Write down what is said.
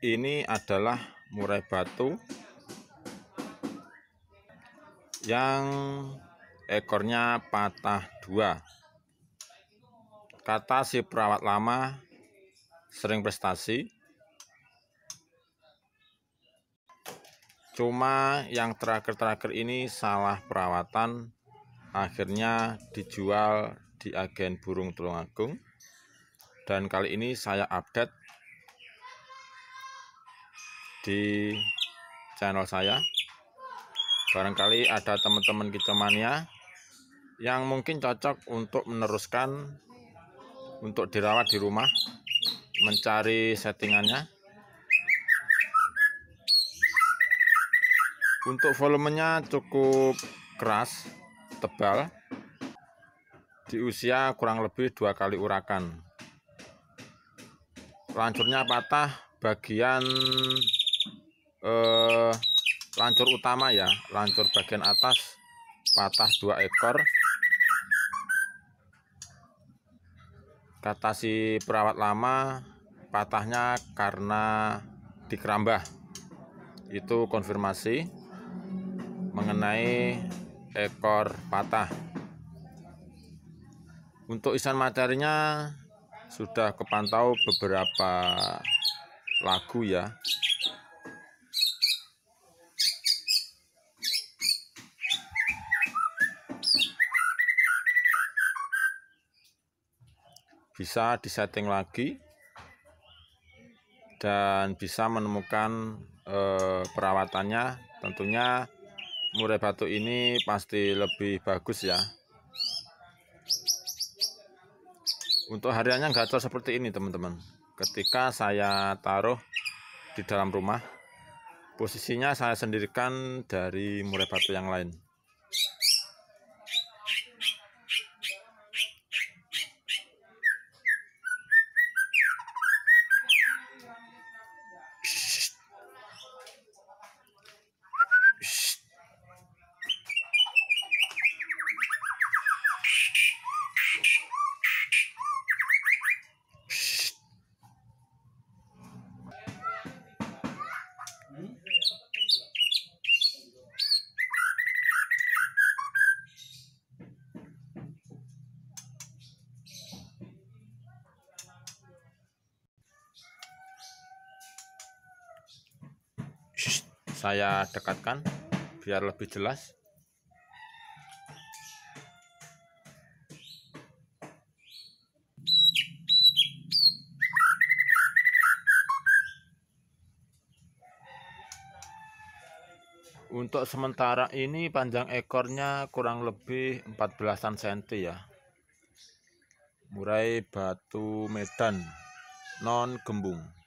ini adalah murai batu yang ekornya patah dua kata si perawat lama sering prestasi cuma yang terakhir-terakhir ini salah perawatan akhirnya dijual di agen burung tulungagung dan kali ini saya update di channel saya. Barangkali ada teman-teman mania yang mungkin cocok untuk meneruskan untuk dirawat di rumah, mencari settingannya. Untuk volumenya cukup keras, tebal. Di usia kurang lebih dua kali urakan. Lancurnya patah bagian eh, lancur utama ya lancur bagian atas patah dua ekor kata si perawat lama patahnya karena dikerambah itu konfirmasi mengenai ekor patah untuk isan materinya sudah kepantau beberapa lagu ya bisa disetting lagi dan bisa menemukan e, perawatannya tentunya murai batu ini pasti lebih bagus ya untuk hariannya gacor seperti ini teman-teman ketika saya taruh di dalam rumah posisinya saya sendirikan dari murai batu yang lain saya dekatkan biar lebih jelas untuk sementara ini panjang ekornya kurang lebih 14 cm ya murai batu medan non gembung